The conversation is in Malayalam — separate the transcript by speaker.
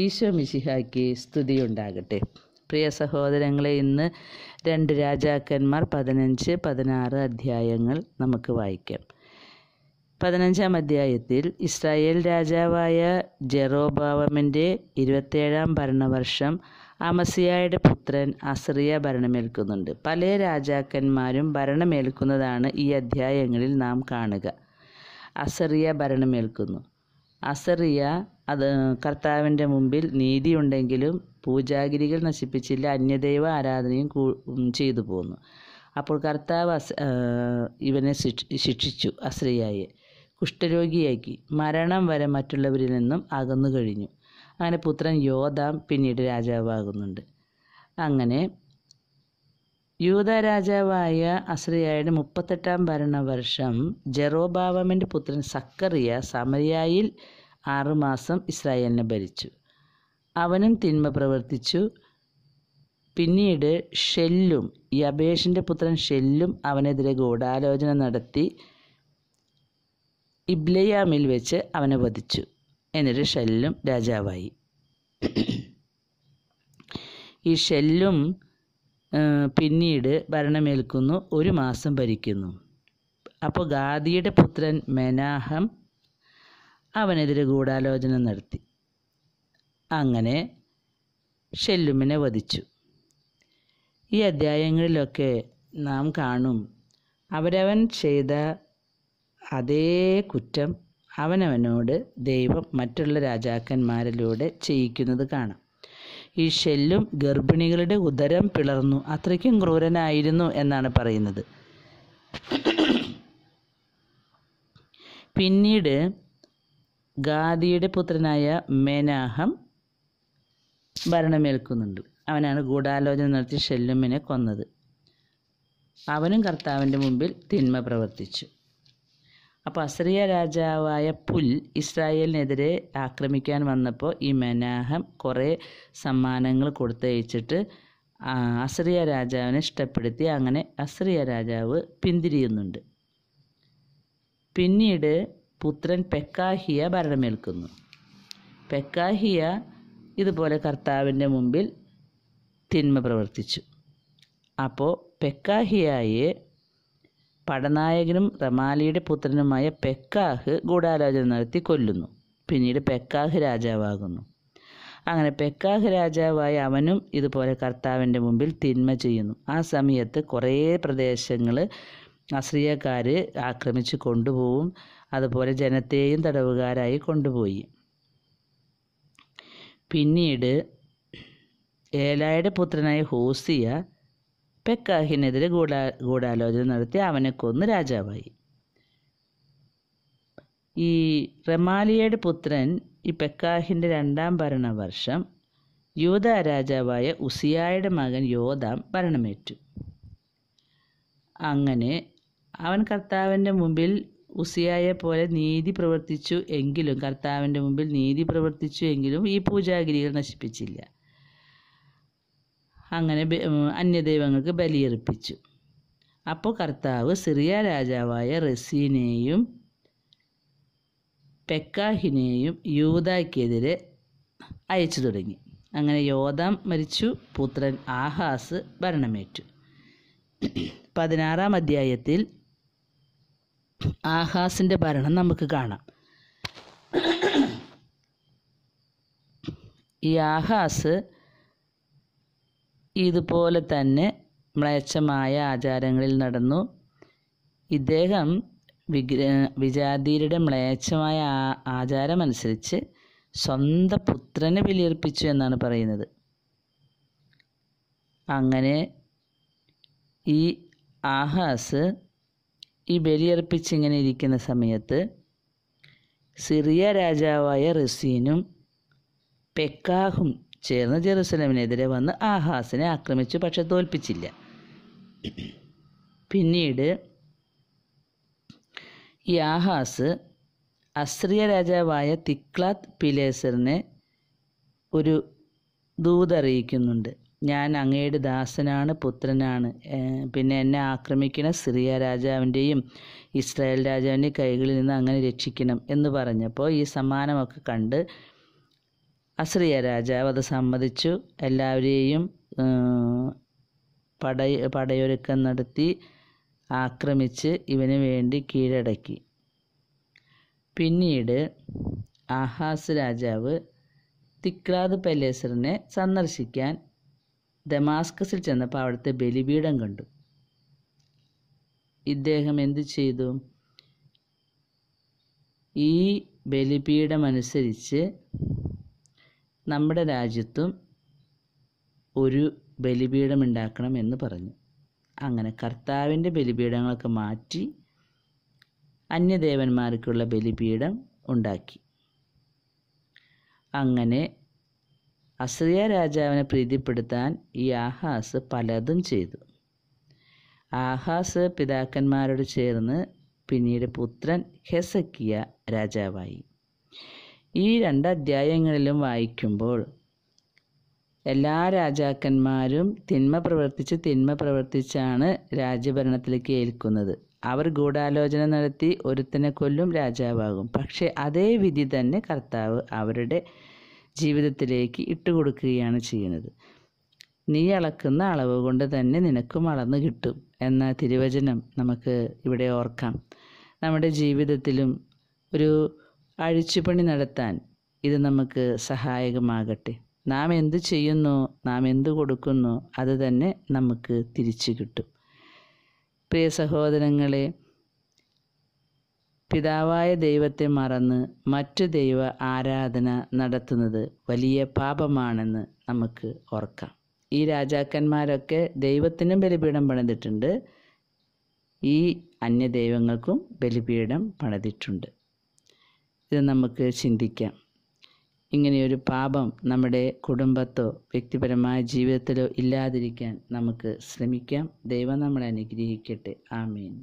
Speaker 1: ഈശോ സ്തുതി സ്തുതിയുണ്ടാകട്ടെ പ്രിയ സഹോദരങ്ങളെ ഇന്ന് രണ്ട് രാജാക്കന്മാർ പതിനഞ്ച് പതിനാറ് അധ്യായങ്ങൾ നമുക്ക് വായിക്കാം പതിനഞ്ചാം അധ്യായത്തിൽ ഇസ്രായേൽ രാജാവായ ജെറോബാവമിൻ്റെ ഇരുപത്തേഴാം ഭരണവർഷം അമസിയായുടെ പുത്രൻ അസറിയ ഭരണമേൽക്കുന്നുണ്ട് പല രാജാക്കന്മാരും ഭരണമേൽക്കുന്നതാണ് ഈ അധ്യായങ്ങളിൽ നാം കാണുക അസറിയ ഭരണമേൽക്കുന്നു അസറിയ അത് കർത്താവിൻ്റെ മുമ്പിൽ നീതിയുണ്ടെങ്കിലും പൂജാഗിരികൾ നശിപ്പിച്ചില്ല അന്യദൈവ ആരാധനയും ചെയ്തു പോന്നു അപ്പോൾ കർത്താവ് ഇവനെ ശിക്ഷിച്ചു അസ്രിയായെ കുഷ്ഠരോഗിയാക്കി മരണം വരെ മറ്റുള്ളവരിൽ നിന്നും അകന്നു കഴിഞ്ഞു അങ്ങനെ പുത്രൻ യോധാം പിന്നീട് രാജാവാകുന്നുണ്ട് അങ്ങനെ യൂതരാജാവായ അസ്രിയായുടെ മുപ്പത്തെട്ടാം ഭരണവർഷം ജെറോബാവമിൻ്റെ പുത്രൻ സക്കറിയ സമരിയായിൽ ആറുമാസം ഇസ്രായേലിനെ ഭരിച്ചു അവനും തിന്മ പ്രവർത്തിച്ചു പിന്നീട് ഷെല്ലും യബേഷിൻ്റെ പുത്രൻ ഷെല്ലും അവനെതിരെ ഗൂഢാലോചന നടത്തി ഇബ്ലയാമിൽ വെച്ച് അവനെ വധിച്ചു എന്നിട്ട് ഷെല്ലും രാജാവായി ഈ ഷെല്ലും പിന്നീട് ഭരണമേൽക്കുന്നു ഒരു മാസം ഭരിക്കുന്നു അപ്പോൾ ഗാദിയുടെ പുത്രൻ മെനാഹം അവനെതിരെ ഗൂഢാലോചന നടത്തി അങ്ങനെ ഷെല്ലുമിനെ വധിച്ചു ഈ അധ്യായങ്ങളിലൊക്കെ നാം കാണും അവരവൻ ചെയ്ത അതേ കുറ്റം അവനവനോട് ദൈവം മറ്റുള്ള രാജാക്കന്മാരിലൂടെ ചെയ്യിക്കുന്നത് കാണാം ഈ ഷെല്ലും ഗർഭിണികളുടെ ഉദരം പിളർന്നു അത്രയ്ക്കും ക്രൂരനായിരുന്നു എന്നാണ് പറയുന്നത് പിന്നീട് ഗാദിയുടെ പുത്രനായ മേനാഹം ഭരണമേൽക്കുന്നുണ്ട് അവനാണ് ഗൂഢാലോചന നടത്തി ഷെല്ലുമിനെ കൊന്നത് അവനും കർത്താവിൻ്റെ മുമ്പിൽ തിന്മ പ്രവർത്തിച്ചു അപ്പോൾ അസറിയ രാജാവായ പുൽ ഇസ്രായേലിനെതിരെ ആക്രമിക്കാൻ വന്നപ്പോൾ ഈ മെനാഹം കുറേ സമ്മാനങ്ങൾ കൊടുത്തയച്ചിട്ട് അസറിയ രാജാവിനെ ഇഷ്ടപ്പെടുത്തി അങ്ങനെ അസറിയ രാജാവ് പിന്തിരിയുന്നുണ്ട് പിന്നീട് പുത്രൻ പെക്കാഹിയ ഭരണമേൽക്കുന്നു പെക്കാഹിയ ഇതുപോലെ കർത്താവിൻ്റെ മുമ്പിൽ തിന്മ പ്രവർത്തിച്ചു അപ്പോൾ പെക്കാഹിയായെ പടനായകനും റമാലിയുടെ പുത്രനുമായ പെക്കാഹ് ഗൂഢാലോചന നടത്തി കൊല്ലുന്നു പിന്നീട് പെക്കാഹ് രാജാവാകുന്നു അങ്ങനെ പെക്കാഹ് രാജാവായ അവനും ഇതുപോലെ കർത്താവിൻ്റെ മുമ്പിൽ തിന്മ ചെയ്യുന്നു ആ സമയത്ത് കുറേ പ്രദേശങ്ങൾ അസ്രിയക്കാർ ആക്രമിച്ച് കൊണ്ടുപോവും അതുപോലെ ജനത്തെയും തടവുകാരായി കൊണ്ടുപോയി പിന്നീട് ഏലായുടെ പുത്രനായ ഹോസിയ പെക്കാഹിനെതിരെ ഗൂഢാ ഗൂഢാലോചന നടത്തി അവനെ കൊന്ന് രാജാവായി ഈ റെമാലിയയുടെ പുത്രൻ ഈ പെക്കാഹിൻ്റെ രണ്ടാം ഭരണവർഷം യൂത രാജാവായ ഉസിയായുടെ മകൻ യോധാം ഭരണമേറ്റു അങ്ങനെ അവൻ കർത്താവിൻ്റെ മുമ്പിൽ ഉസിയായെ പോലെ നീതി പ്രവർത്തിച്ചു എങ്കിലും കർത്താവിൻ്റെ മുമ്പിൽ നീതി പ്രവർത്തിച്ചു എങ്കിലും ഈ പൂജാഗിരികൾ നശിപ്പിച്ചില്ല അങ്ങനെ അന്യദൈവങ്ങൾക്ക് ബലിയർപ്പിച്ചു അപ്പോൾ കർത്താവ് സിറിയ രാജാവായ റസീനെയും പെക്കാഹിനെയും യൂതാക്കെതിരെ അയച്ചു തുടങ്ങി അങ്ങനെ യോദാം മരിച്ചു പുത്രൻ ആഹാസ് ഭരണമേറ്റു പതിനാറാം അധ്യായത്തിൽ ആഹാസിൻ്റെ ഭരണം നമുക്ക് കാണാം ഈ ആഹാസ് ഇതുപോലെ തന്നെ മ്ലേച്ഛമായ ആചാരങ്ങളിൽ നടന്നു ഇദ്ദേഹം വിഗ്ര വിജാതിയുടെ മ്ലേച്ഛമായ ആചാരമനുസരിച്ച് സ്വന്തം പുത്രനെ വിലയർപ്പിച്ചു എന്നാണ് പറയുന്നത് അങ്ങനെ ഈ ആഹാസ് ഈ ബലിയർപ്പിച്ചിങ്ങനെ ഇരിക്കുന്ന സമയത്ത് സിറിയ രാജാവായ റസീനും പെക്കാഹും ചേർന്ന് ജെറുസലമിനെതിരെ വന്ന് ആഹാസിനെ ആക്രമിച്ചു പക്ഷെ തോൽപ്പിച്ചില്ല പിന്നീട് ഈ ആഹാസ് അസ്രിയ രാജാവായ തിക്ലാത്ത് പിലേസറിനെ ഒരു ദൂതറിയിക്കുന്നുണ്ട് ഞാൻ അങ്ങയുടെ ദാസനാണ് പുത്രനാണ് പിന്നെ എന്നെ ആക്രമിക്കണ സിറിയ രാജാവിൻ്റെയും ഇസ്രായേൽ രാജാവിൻ്റെയും കൈകളിൽ നിന്ന് അങ്ങനെ രക്ഷിക്കണം എന്ന് പറഞ്ഞപ്പോൾ ഈ സമ്മാനമൊക്കെ കണ്ട് അസ്രിയ രാജാവ് അത് സമ്മതിച്ചു എല്ലാവരെയും പട പടയൊരുക്കം നടത്തി ആക്രമിച്ച് ഇവന് വേണ്ടി കീഴടക്കി പിന്നീട് ആഹാസ് രാജാവ് തിക്രാദ് പെലേസറിനെ സന്ദർശിക്കാൻ ദമാസ്കസിൽ ചെന്നപ്പോൾ അവിടുത്തെ ബലിപീഠം കണ്ടു ഇദ്ദേഹം എന്തു ചെയ്തു ഈ ബലിപീഠമനുസരിച്ച് നമ്മുടെ രാജ്യത്തും ഒരു ബലിപീഠം ഉണ്ടാക്കണം എന്ന് പറഞ്ഞു അങ്ങനെ കർത്താവിൻ്റെ ബലിപീഠങ്ങളൊക്കെ മാറ്റി അന്യദേവന്മാർക്കുള്ള ബലിപീഠം ഉണ്ടാക്കി അങ്ങനെ അസ്രിയ രാജാവിനെ പ്രീതിപ്പെടുത്താൻ ഈ ആഹാസ് പലതും ചെയ്തു ആഹാസ് പിതാക്കന്മാരോട് ചേർന്ന് പിന്നീട് പുത്രൻ ഹെസക്കിയ രാജാവായി ഈ രണ്ട് അധ്യായങ്ങളിലും വായിക്കുമ്പോൾ എല്ലാ രാജാക്കന്മാരും തിന്മ പ്രവർത്തിച്ച് തിന്മ പ്രവർത്തിച്ചാണ് രാജ്യഭരണത്തിലേക്ക് ഏൽക്കുന്നത് അവർ ഗൂഢാലോചന നടത്തി ഒരുത്തനെ കൊല്ലും രാജാവാകും പക്ഷേ അതേ വിധി തന്നെ കർത്താവ് അവരുടെ ജീവിതത്തിലേക്ക് ഇട്ടുകൊടുക്കുകയാണ് ചെയ്യുന്നത് നീ അളക്കുന്ന അളവ് കൊണ്ട് തന്നെ നിനക്കും അളന്ന് കിട്ടും എന്ന തിരുവചനം നമുക്ക് ഇവിടെ ഓർക്കാം നമ്മുടെ ജീവിതത്തിലും ഒരു അഴിച്ചുപണി നടത്താൻ ഇത് നമുക്ക് സഹായകമാകട്ടെ നാം എന്ത് ചെയ്യുന്നു നാം എന്ത് കൊടുക്കുന്നു അത് തന്നെ നമുക്ക് തിരിച്ചു കിട്ടും പ്രിയ സഹോദരങ്ങളെ പിതാവായ ദൈവത്തെ മറന്ന് മറ്റു ദൈവ ആരാധന നടത്തുന്നത് വലിയ പാപമാണെന്ന് നമുക്ക് ഓർക്കാം ഈ രാജാക്കന്മാരൊക്കെ ദൈവത്തിനും ബലിപീഠം പണിതിട്ടുണ്ട് ഈ അന്യദൈവങ്ങൾക്കും ബലിപീഠം പണിതിട്ടുണ്ട് ഇത് നമുക്ക് ചിന്തിക്കാം ഇങ്ങനെയൊരു പാപം നമ്മുടെ കുടുംബത്തോ വ്യക്തിപരമായ ജീവിതത്തിലോ ഇല്ലാതിരിക്കാൻ നമുക്ക് ശ്രമിക്കാം ദൈവം നമ്മളെ അനുഗ്രഹിക്കട്ടെ ആമീൻ